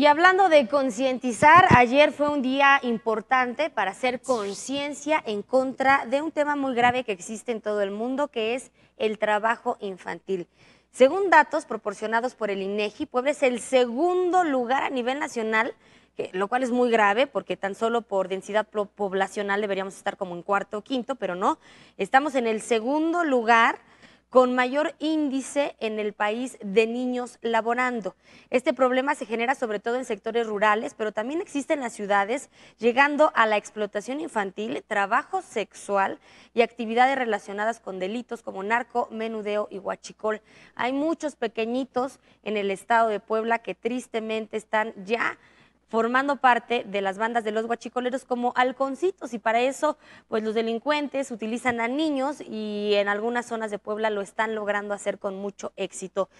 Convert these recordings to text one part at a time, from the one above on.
Y hablando de concientizar, ayer fue un día importante para hacer conciencia en contra de un tema muy grave que existe en todo el mundo, que es el trabajo infantil. Según datos proporcionados por el INEGI, Puebla es el segundo lugar a nivel nacional, lo cual es muy grave porque tan solo por densidad poblacional deberíamos estar como en cuarto o quinto, pero no, estamos en el segundo lugar con mayor índice en el país de niños laborando. Este problema se genera sobre todo en sectores rurales, pero también existe en las ciudades, llegando a la explotación infantil, trabajo sexual y actividades relacionadas con delitos como narco, menudeo y huachicol. Hay muchos pequeñitos en el estado de Puebla que tristemente están ya formando parte de las bandas de los guachicoleros como halconcitos y para eso pues los delincuentes utilizan a niños y en algunas zonas de Puebla lo están logrando hacer con mucho éxito.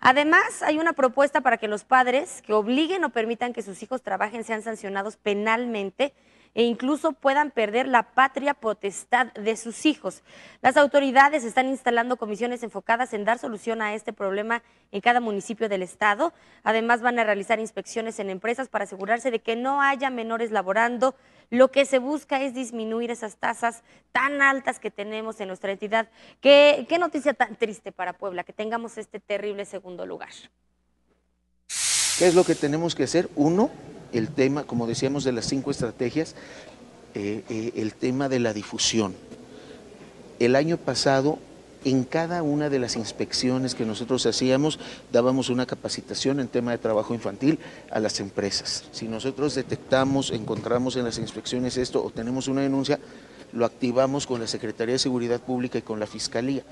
Además, hay una propuesta para que los padres que obliguen o permitan que sus hijos trabajen sean sancionados penalmente e incluso puedan perder la patria potestad de sus hijos. Las autoridades están instalando comisiones enfocadas en dar solución a este problema en cada municipio del estado. Además, van a realizar inspecciones en empresas para asegurarse de que no haya menores laborando. Lo que se busca es disminuir esas tasas tan altas que tenemos en nuestra entidad. Qué, noticia tan triste para Puebla, que tengamos este terrible segundo lugar. ¿Qué es lo que tenemos que hacer? Uno, el tema, como decíamos, de las cinco estrategias, eh, eh, el tema de la difusión. El año pasado, en cada una de las inspecciones que nosotros hacíamos, dábamos una capacitación en tema de trabajo infantil a las empresas. Si nosotros detectamos, encontramos en las inspecciones esto o tenemos una denuncia, lo activamos con la Secretaría de Seguridad Pública y con la Fiscalía.